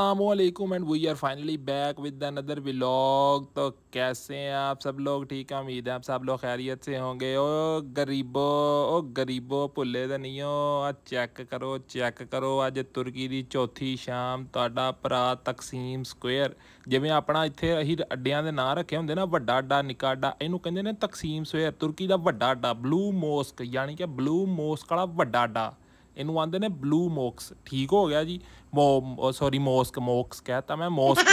Aslam and we are finally back with another vlog तो कैसे हैं आप सब लोग ठीक हैं उम्मीद है आप सब लोग खैरियत से होंगे ओ गरीबो ओ गरीबो ਭੁੱਲੇ ਤਾਂ ਨਹੀਂ ਹੋ ਆ ਚੈੱਕ ਕਰੋ ਚੈੱਕ ਕਰੋ ਅੱਜ ਤੁਰਕੀ ਦੀ ਚੌਥੀ ਸ਼ਾਮ ਤੁਹਾਡਾ ਭਰਾ ਤਕਸੀਮ ਸਕੁਅਰ ਜਿਵੇਂ ਆਪਣਾ ਇੱਥੇ ਅਸੀਂ ਅੱਡਿਆਂ ਦੇ ਨਾਂ ਰੱਖੇ ਹੁੰਦੇ ਨਾ ਵੱਡਾ ਅੱਡਾ ਨਿੱਕਾ ਅੱਡਾ ਇਹਨੂੰ ਕਹਿੰਦੇ ਨੇ ਤਕਸੀਮ ਸਕੁਅਰ ਤੁਰਕੀ ਦਾ ਵੱਡਾ ਅੱਡਾ ਬਲੂ ਮੋਸਕ ਯਾਨੀ ਕਿ ਬਲੂ ਮੋਸਕ ਵਾਲਾ ਵੱਡਾ ਅੱਡਾ ਇਹਨੂੰ ਆਂਦੇ ਨੇ ਬਲੂ ਮੋਕਸ ਠੀਕ ਹੋ ਗਿਆ ਜੀ ਮੋ ਸੌਰੀ ਮੋਸਕ ਮੋਕਸ ਕਹਤਾ ਮੈਂ ਮੋਸਕ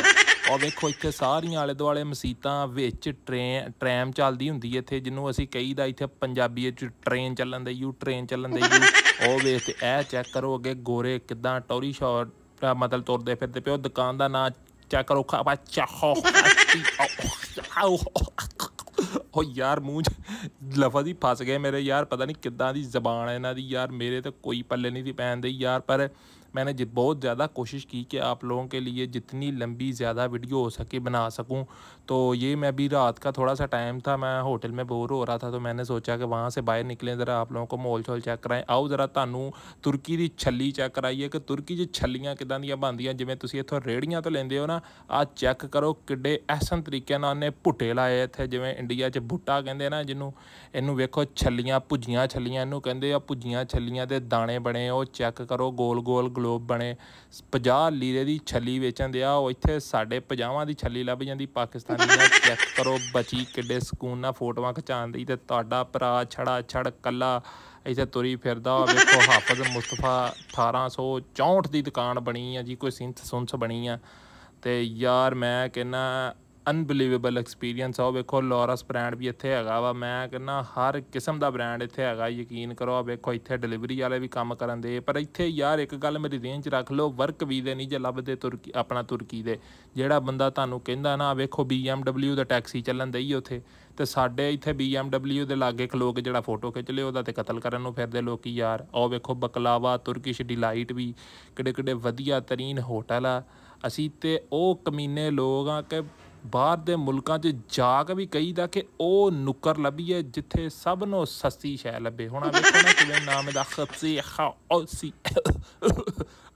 ਉਹ ਵੇਖੋ ਇੱਥੇ ਸਾਰੀਆਂ ਆਲੇ ਦੁਆਲੇ ਮਸੀਤਾਂ ਵਿੱਚ ਟ੍ਰੇਨ ਟ੍ਰੈਮ ਚੱਲਦੀ ਹੁੰਦੀ ਹੈ ਇੱਥੇ ਜਿਹਨੂੰ ਅਸੀਂ ਕਹੀਦਾ ਇੱਥੇ ਪੰਜਾਬੀ ਵਿੱਚ ਟ੍ਰੇਨ ਚੱਲਣ ਦੇ ਯੂ ਟ੍ਰੇਨ ਚੱਲਣ ਦੇ ਯੂ ਉਹ ਵੇਖ ਤੇ ਇਹ ਚੈੱਕ ਕਰੋ ਅੱਗੇ ਗੋਰੇ ਕਿਦਾਂ ਟੌਰੀ ਸ਼ਾਟ ਮਤਲਬ ਤੁਰਦੇ ਫਿਰਦੇ ਪਿਓ ਦੁਕਾਨ ਦਾ ਨਾਂ ਚੈੱਕ ਕਰੋ ਖਾ ਬੱਚਾ ਹੋ ਉਹ ਯਾਰ ਮੂੰਹ ਲਫਾ ਲਫ਼ਜ਼ ਹੀ ਫਸ ਗਏ ਮੇਰੇ ਯਾਰ ਪਤਾ ਨਹੀਂ ਕਿੱਦਾਂ ਦੀ ਜ਼ਬਾਨ ਹੈ ਇਹਨਾਂ ਦੀ ਯਾਰ ਮੇਰੇ ਤੇ ਕੋਈ ਪੱਲੇ ਨਹੀਂ ਦੀ ਪੈਣ ਦੇ ਯਾਰ ਪਰ میں نے جی بہت زیادہ کوشش کی کہ آپ لوگوں کے لیے جتنی لمبی زیادہ ویڈیو ہو سکے بنا سکوں تو یہ میں بھی رات کا تھوڑا سا ٹائم تھا میں ہوتل میں بور ہو رہا تھا تو میں نے سوچا کہ وہاں سے باہر نکلیں ذرا آپ لوگوں کو مول شوال چیک کرائیں آؤ ذرا تعنوں ترکی دی چھلی چیک کرائیے کہ ترکی جی چھلیاں کتنا دیا بن دیا جی اتو ریڑیاں تو لیندے ہو نا آج چیک کرو کڈے احسن طریقے نا انہیں پٹے لائے تھے اتنے میں انڈیا سے بھٹا کہندے نا جنہوں انہوں ویکھو چھلیاں پجیاں چھلیاں انہوں کہندے یا پجیاں چھلیاں دے دانے بنے ہو چیک کرو گول گول گ ਗਲੋਬ ਬਣੇ 50 ਲੀਰੇ ਦੀ ਛੱਲੀ ਵੇਚਣ ਆ ਉਹ ਇੱਥੇ ਸਾਡੇ 50ਵਾਂ ਦੀ ਛੱਲੀ ਲੱਭ ਜਾਂਦੀ ਪਾਕਿਸਤਾਨੀ ਦਾ ਚੈੱਕ ਕਰੋ ਬਚੀ ਕਿੱਡੇ ਸਕੂਨ ਨਾਲ ਫੋਟੋਆਂ ਖਚਾਣ ਦੀ ਤੇ ਤੁਹਾਡਾ ਭਰਾ ਛੜਾ ਛੜ ਕੱਲਾ ਇੱਥੇ ਤੁਰੀ ਫਿਰਦਾ ਹੋਵੇ ਵੇਖੋ ਹਾਫਜ਼ ਮੁਸਤਫਾ 1864 ਦੀ ਦੁਕਾਨ ਬਣੀ ਆ ਜੀ ਕੋਈ ਸਿੰਥ ਸੁੰਸ ਬਣੀ ਆ ਤੇ ਯਾਰ ਮੈਂ ਕਹਿੰਨਾ ਅਨਬਿਲੀਵੇਬਲ ਐਕਸਪੀਰੀਅੰਸ ਆ ਉਹ ਵੇਖੋ ਲੋਰਸ ਬ੍ਰਾਂਡ ਵੀ ਇੱਥੇ ਹੈਗਾ ਵਾ ਮੈਂ ਕਹਿੰਦਾ ਹਰ ਕਿਸਮ ਦਾ ਬ੍ਰਾਂਡ ਇੱਥੇ ਹੈਗਾ ਯਕੀਨ ਕਰੋ ਆ ਵੇਖੋ ਇੱਥੇ ਡਿਲੀਵਰੀ ਵਾਲੇ ਵੀ ਕੰਮ ਕਰਨ ਦੇ ਪਰ ਇੱਥੇ ਯਾਰ ਇੱਕ ਗੱਲ ਮੇਰੀ ਰੇਂਜ ਰੱਖ ਲਓ ਵਰਕ ਵੀ ਦੇ ਨਹੀਂ ਜੇ ਲੱਭਦੇ ਤੁਰਕੀ ਆਪਣਾ ਤੁਰਕੀ ਦੇ ਜਿਹੜਾ ਬੰਦਾ ਤੁਹਾਨੂੰ ਕਹਿੰਦਾ ਨਾ ਵੇਖੋ BMW ਦਾ ਟੈਕਸੀ ਚੱਲਣ ਦਈ ਉੱਥੇ ਤੇ ਸਾਡੇ ਇੱਥੇ BMW ਦੇ ਲਾਗੇ ਖਲੋ ਕੇ ਜਿਹੜਾ ਫੋਟੋ ਖਿੱਚ ਲਿਓ ਉਹਦਾ ਤੇ ਕਤਲ ਕਰਨ ਨੂੰ ਫਿਰਦੇ ਲੋਕੀ ਯਾਰ ਉਹ ਵੇਖੋ ਬਕਲਾਵਾ ਤੁਰਕਿਸ਼ ਡਿਲਾਈਟ ਵੀ ਕਿਹੜੇ ਕਿਹੜੇ ਵਧੀਆ ਤਰੀਨ ਹੋਟਲ ਆ ਅਸੀਂ ਤੇ ਉਹ ਕਮੀਨੇ ਲੋਕ ਆ ਕਿ ਬਾਹਰ ਦੇ ਮੁਲਕਾਂ 'ਚ ਜਾ ਕੇ ਵੀ ਕਹੀਦਾ ਕਿ ਉਹ ਨੁਕਰ ਲੱਭੀ ਹੈ ਜਿੱਥੇ ਸਭ ਨੂੰ ਸਸਤੀ ਸ਼ੈ ਲੱਭੇ ਹੁਣ ਆ ਵੇਖੋ ਨਾ ਕਿਵੇਂ ਨਾਮ ਦਾ ਖਤਸੀ ਖੌਸੀ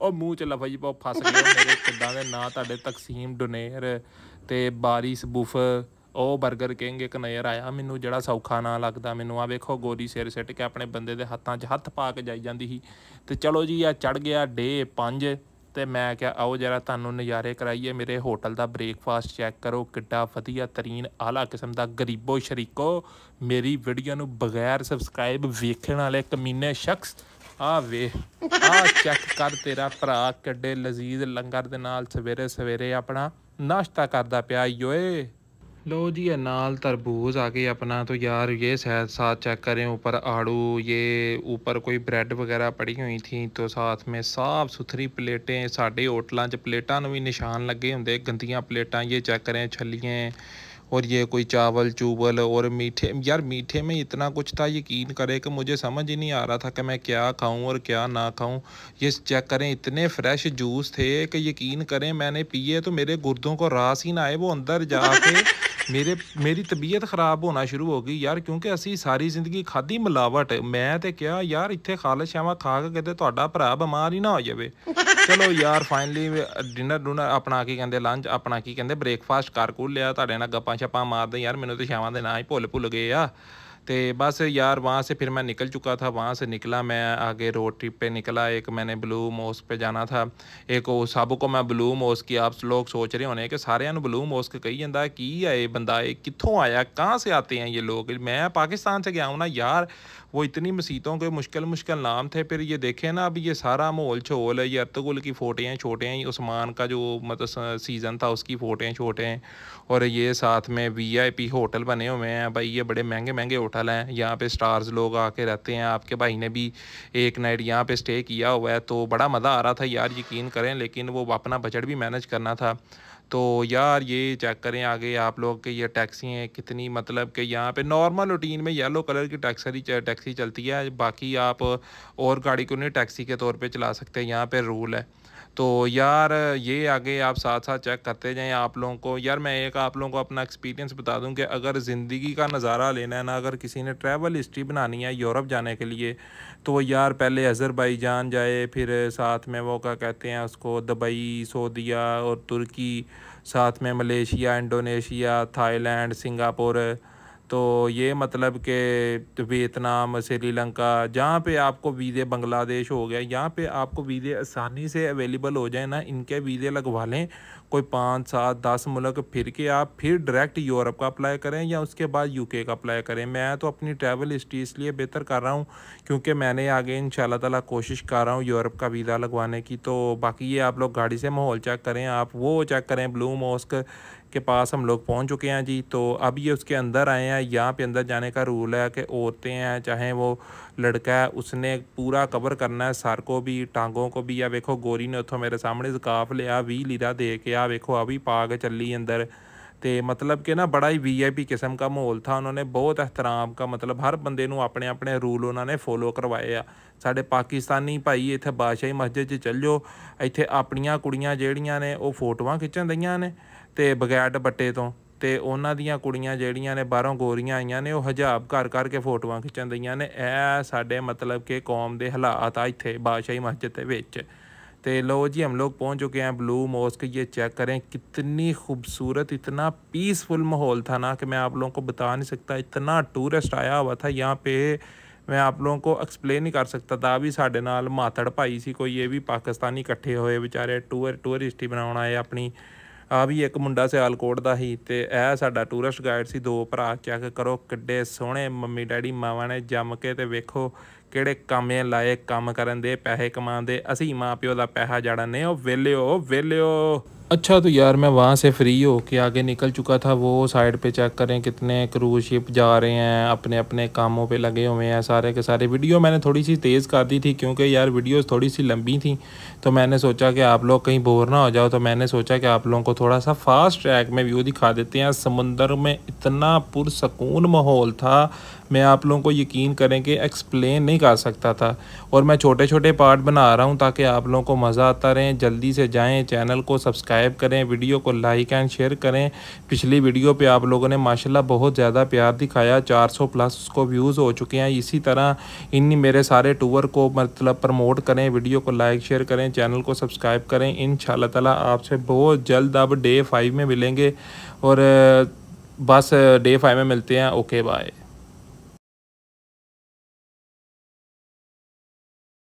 ਉਹ ਮੂੰਹ 'ਚ ਲਫਜ਼ ਪਾ ਫਸ ਗਿਆ ਮੇਰੇ ਕਿੱਦਾਂ ਦੇ ਨਾਂ ਤੁਹਾਡੇ ਤਕਸੀਮ ਡੋਨੇਰ ਤੇ ਬਾਰਿਸ ਬੁਫ ਉਹ 버ਗਰ ਕਿੰਗ ਇੱਕ ਨਜ਼ਰ ਆਇਆ ਮੈਨੂੰ ਜਿਹੜਾ ਸੌਖਾ ਨਾ ਲੱਗਦਾ ਮੈਨੂੰ ਆ ਵੇਖੋ ਗੋਰੀ ਸਿਰ ਸਿੱਟ ਕੇ ਆਪਣੇ ਬੰਦੇ ਦੇ ਹੱਥਾਂ 'ਚ ਹੱਥ ਪਾ ਕੇ ਜਾਈ ਜਾਂਦੀ ਸੀ ਤੇ ਚਲੋ ਜੀ ਆ ਚੜ ਗਿਆ ਡੇ 5 ਤੇ ਮੈਂ ਕਿਹਾ ਆਓ ਜਰਾ ਤੁਹਾਨੂੰ ਨਜ਼ਾਰੇ ਕਰਾਈਏ ਮੇਰੇ ਹੋਟਲ ਦਾ ਬ੍ਰੇਕਫਾਸਟ ਚੈੱਕ ਕਰੋ ਕਿੱਡਾ ਵਧੀਆ ਤਰੀਨ ਆਲਾ ਕਿਸਮ ਦਾ ਗਰੀਬੋ ਸ਼ਰੀਕੋ ਮੇਰੀ ਵੀਡੀਓ ਨੂੰ ਬਗੈਰ ਸਬਸਕ੍ਰਾਈਬ ਵੇਖਣ ਵਾਲੇ ਕਮੀਨੇ ਸ਼ਖਸ ਆ ਵੇ ਆ ਚੈੱਕ ਕਰ ਤੇਰਾ ਭਰਾ ਕਿੱਡੇ ਲਜ਼ੀਜ਼ ਲੰਗਰ ਦੇ ਨਾਲ ਸਵੇਰੇ ਸਵੇਰੇ ਆਪਣਾ ਨਾਸ਼ਤਾ ਕਰਦਾ ਪਿਆ ਯੋਏ لو جی انال تربوز آگے اپنا تو یار یہ سہت ساتھ چیک کریں اوپر آڑو یہ اوپر کوئی بریڈ وغیرہ پڑی ہوئی تھیں تو ساتھ میں صاف ستھری پلیٹیں سارے ہوٹلوں سے پلیٹان بھی نشان لگے ہوں گندیاں پلیٹاں یہ چیک کریں چھلیں اور یہ کوئی چاول چوبل اور میٹھے یار میٹھے میں اتنا کچھ تھا یقین کرے کہ مجھے سمجھ ہی نہیں آ رہا تھا کہ میں کیا کھاؤں اور کیا نہ کھاؤں یہ چیک کریں اتنے فریش جوس تھے کہ یقین کریں میں نے پیے تو میرے گردوں کو راس ہی نہ آئے وہ اندر جا کے ਮੇਰੇ ਮੇਰੀ ਤਬੀਅਤ ਖਰਾਬ ਹੋਣਾ ਸ਼ੁਰੂ ਹੋ ਗਈ ਯਾਰ ਕਿਉਂਕਿ ਅਸੀਂ ਸਾਰੀ ਜ਼ਿੰਦਗੀ ਖਾਦੀ ਮਿਲਾਵਟ ਮੈਂ ਤੇ ਕਿਹਾ ਯਾਰ ਇੱਥੇ ਖਾਲਸ ਸ਼ਾਵਾ ਖਾ ਕੇ ਕਿਤੇ ਤੁਹਾਡਾ ਭਰਾ ਬਿਮਾਰ ਹੀ ਨਾ ਹੋ ਜਾਵੇ ਚਲੋ ਯਾਰ ਫਾਈਨਲੀ ਡਿਨਰ ਡੁਨਰ ਆਪਣਾ ਕੀ ਕਹਿੰਦੇ ਲੰਚ ਆਪਣਾ ਕੀ ਕਹਿੰਦੇ ਬ੍ਰੇਕਫਾਸਟ ਕਰ ਕੋ ਲਿਆ ਤੁਹਾਡੇ ਨਾਲ ਗੱਪਾਂ ਛੱਪਾਂ ਮਾਰਦੇ ਯਾਰ ਮੈਨੂੰ ਤੇ ਸ਼ਾਵਾਂ ਦੇ ਨਾਂ ਹੀ ਭੁੱਲ ਭੁੱਲ ਗਏ ਆ تو بس یار وہاں سے پھر میں نکل چکا تھا وہاں سے نکلا میں آگے روڈ ٹرپ پہ نکلا ایک میں نے بلو موس پہ جانا تھا ایک سب کو میں بلو موس کی آپ لوگ سوچ رہے ہونے کہ سارے بلو ماسک کہی جا کی یہ بندہ یہ کتوں آیا کہاں سے آتے ہیں یہ لوگ میں پاکستان سے گیا ہوں نا یار وہ اتنی مسیطوں کے مشکل مشکل نام تھے پھر یہ دیکھیں نا اب یہ سارا ماحول چھول ہے یہ ارتغل کی کی ہیں چھوٹے ہیں عثمان کا جو مطلب سیزن تھا اس کی ہیں چھوٹے ہیں اور یہ ساتھ میں وی آئی پی ہوٹل بنے ہوئے ہیں بھائی یہ بڑے مہنگے مہنگے ہوٹل ہیں یہاں پہ سٹارز لوگ آ کے رہتے ہیں آپ کے بھائی نے بھی ایک نائٹ یہاں پہ سٹے کیا ہوا ہے تو بڑا مزہ آ رہا تھا یار یقین کریں لیکن وہ اپنا بجٹ بھی مینج کرنا تھا تو یار یہ چیک کریں آگے آپ لوگ کہ یہ ٹیکسی ہیں کتنی مطلب کہ یہاں پہ نارمل روٹین میں یلو کلر کی ٹیکسی ٹیکسی چلتی ہے باقی آپ اور گاڑی کو نہیں ٹیکسی کے طور پہ چلا سکتے ہیں یہاں پہ رول ہے تو یار یہ آگے آپ ساتھ ساتھ چیک کرتے جائیں آپ لوگوں کو یار میں ایک آپ لوگوں کو اپنا ایکسپیرینس بتا دوں کہ اگر زندگی کا نظارہ لینا ہے نا اگر کسی نے ٹریول ہسٹری بنانی ہے یورپ جانے کے لیے تو وہ یار پہلے اظہر بھائی جان جائے پھر ساتھ میں وہ کیا کہتے ہیں اس کو دبئی سعودیا اور ترکی ساتھ میں Malaysia Indonesia Thailand Singapore تو یہ مطلب کہ ویتنام سری لنکا جہاں پہ آپ کو ویزے بنگلہ دیش ہو گیا یہاں پہ آپ کو ویزے آسانی سے اویلیبل ہو جائیں نا ان کے ویزے لگوا لیں کوئی پانچ سات دس ملک پھر کے آپ پھر ڈائریکٹ یورپ کا اپلائی کریں یا اس کے بعد یو کے کا اپلائی کریں میں تو اپنی ٹریول ہسٹری اس لیے بہتر کر رہا ہوں کیونکہ میں نے آگے ان شاء اللہ تعالیٰ کوشش کر رہا ہوں یورپ کا ویزا لگوانے کی تو باقی یہ آپ لوگ گاڑی سے ماحول چیک کریں آپ وہ چیک کریں بلو موسک کے پاس ہم لوگ پہنچ چکے ہیں جی تو اب یہ اس کے اندر آئے ہیں یہاں پہ اندر جانے کا رول ہے کہ عورتیں ہیں چاہے وہ لڑکا ہے اس نے پورا کور کرنا ہے سر کو بھی ٹانگوں کو بھی یا دیکھو گوری نے اتھو میرے سامنے زکاف لیا وی لیرا دے کے یا دیکھو ابھی پاگ چلی اندر ਤੇ ਕਿ ਨਾ ਬੜਾ ਹੀ ਵੀਆਈਪੀ ਕਿਸਮ ਦਾ ਮਾਹੌਲ ਥਾ ਉਹਨਾਂ ਨੇ ਬਹੁਤ ਇਤਰਾਮ ਦਾ ਮਤਲਬ ਹਰ ਬੰਦੇ ਨੂੰ ਆਪਣੇ ਆਪਣੇ ਰੂਲ ਉਹਨਾਂ ਨੇ ਫੋਲੋ ਕਰਵਾਏ ਆ ਸਾਡੇ ਪਾਕਿਸਤਾਨੀ ਭਾਈ ਇੱਥੇ ਬਾਦਸ਼ਾਹੀ ਮਸਜਿਦ 'ਚ ਚੱਲ ਜਾਓ ਇੱਥੇ ਆਪਣੀਆਂ ਕੁੜੀਆਂ ਜਿਹੜੀਆਂ ਨੇ ਉਹ ਫੋਟੋਆਂ ਖਿੱਚਣ ਦਈਆਂ ਨੇ ਤੇ ਬਗੈਰ ਦੁਪੱਟੇ ਤੋਂ ਤੇ ਉਹਨਾਂ ਦੀਆਂ ਕੁੜੀਆਂ ਜਿਹੜੀਆਂ ਨੇ ਬਾਹਰੋਂ ਗੋਰੀਆਂ ਆਈਆਂ ਨੇ ਉਹ ਹਜਾਬ ਕਰ ਕਰਕੇ ਫੋਟੋਆਂ ਖਿੱਚਣ ਦਈਆਂ ਨੇ ਇਹ ਸਾਡੇ ਮਤਲਬ ਕਿ ਕੌਮ ਦੇ ਹਾਲਾਤ ਆ ਇੱਥੇ ਬਾਦਸ਼ਾਹੀ ਮਸਜਿਦ ਦੇ ਵਿੱਚ تو لو جی ہم لوگ پہنچ چکے ہیں بلو موس یہ چیک کریں کتنی خوبصورت اتنا پیسفل ماحول تھا نا کہ میں آپ لوگوں کو بتا نہیں سکتا اتنا ٹورسٹ آیا ہوا تھا یہاں پہ میں آپ لوگوں کو ایکسپلین نہیں کر سکتا تھا ابھی ساڈے نال ماتڑ پائی سی کوئی یہ بھی پاکستانی کٹھے ہوئے بیچارے ٹور ٹورسٹ ہی ہسٹری ہے اپنی آ بھی ایک منڈا سیال کوٹ کا ہی تو یہ ساڈا ٹورسٹ گائڈ سے دو برا چیک کرو کونے ممی ڈیڈی ماوا نے جم کے تو ویکو ਕਿਹੜੇ ਕੰਮੇ ਲਾਏ ਕੰਮ ਕਰਨ ਦੇ ਪੈਸੇ ਕਮਾਉਣ ਦੇ ਅਸੀਂ ਮਾਪਿਓ ਦਾ ਪੈਸਾ ਜਾੜਨੇ ਉਹ ਵੇਲਿਓ ਵੇਲਿਓ اچھا تو یار میں وہاں سے فری ہو کے آگے نکل چکا تھا وہ سائڈ پہ چیک کریں کتنے کروز شپ جا رہے ہیں اپنے اپنے کاموں پہ لگے ہوئے ہیں سارے کے سارے ویڈیو میں نے تھوڑی سی تیز کر دی تھی کیونکہ یار ویڈیوز تھوڑی سی لمبی تھیں تو میں نے سوچا کہ آپ لوگ کہیں بور نہ ہو جاؤ تو میں نے سوچا کہ آپ لوگوں کو تھوڑا سا فاسٹ ٹریک میں ویو دکھا دیتے ہیں سمندر میں اتنا پرسکون ماحول تھا میں آپ لوگوں کو یقین کریں کہ ایکسپلین نہیں کر سکتا تھا اور میں چھوٹے چھوٹے پارٹ بنا رہا ہوں تاکہ آپ لوگوں کو مزہ آتا رہیں جلدی سے جائیں چینل کو سبسکرائب سبسکرائب کریں ویڈیو کو لائک اینڈ شیئر کریں پچھلی ویڈیو پہ آپ لوگوں نے ماشاءاللہ بہت زیادہ پیار دکھایا چار سو پلس اس کو ویوز ہو چکے ہیں اسی طرح ان میرے سارے ٹور کو مطلب پرموٹ کریں ویڈیو کو لائک شیئر کریں چینل کو سبسکرائب کریں ان شاء اللہ تعالیٰ آپ سے بہت جلد اب ڈے فائیو میں ملیں گے اور بس ڈے فائیو میں ملتے ہیں اوکے بائے